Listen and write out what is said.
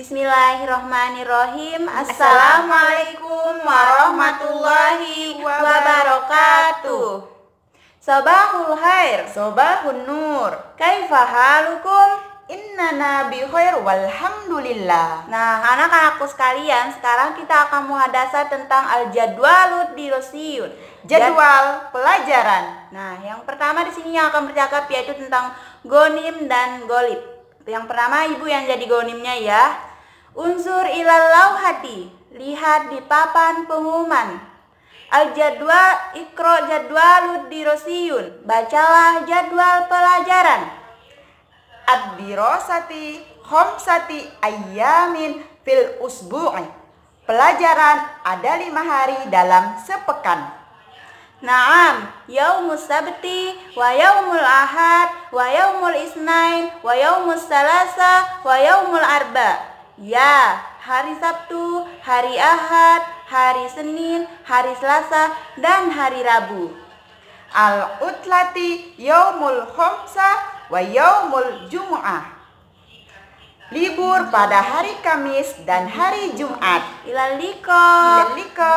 Bismillahirrohmanirrohim Assalamualaikum warahmatullahi wabarakatuh Sobahul khair Sobahun nur Kaifahalukum Inna nabi khair walhamdulillah Nah anak-anakku sekalian Sekarang kita akan muhadasa tentang Al-Jadwalud Dirosiyun Jadwal pelajaran Nah yang pertama di sini yang akan bercakap yaitu tentang Gonim dan Golib yang pertama ibu yang jadi gonimnya ya unsur ilal lauhati, lihat di papan pengumuman. Al jadwal ikro jadwal ludirosiun bacalah jadwal pelajaran. ad homsati ayamin fil usbu'i. Pelajaran ada lima hari dalam sepekan. Naam, yaumus sabti, wa yaumul ahad, wa yaumul isnain, wa yaumus salasa, wa yaumul arba' Ya, hari Sabtu, hari Ahad, hari Senin, hari Selasa, dan hari Rabu. Al-utlati yaumul khomsa wa yaumul Jum'ah. Libur pada hari Kamis dan hari Jumat. Ilaliko. Ilaliko.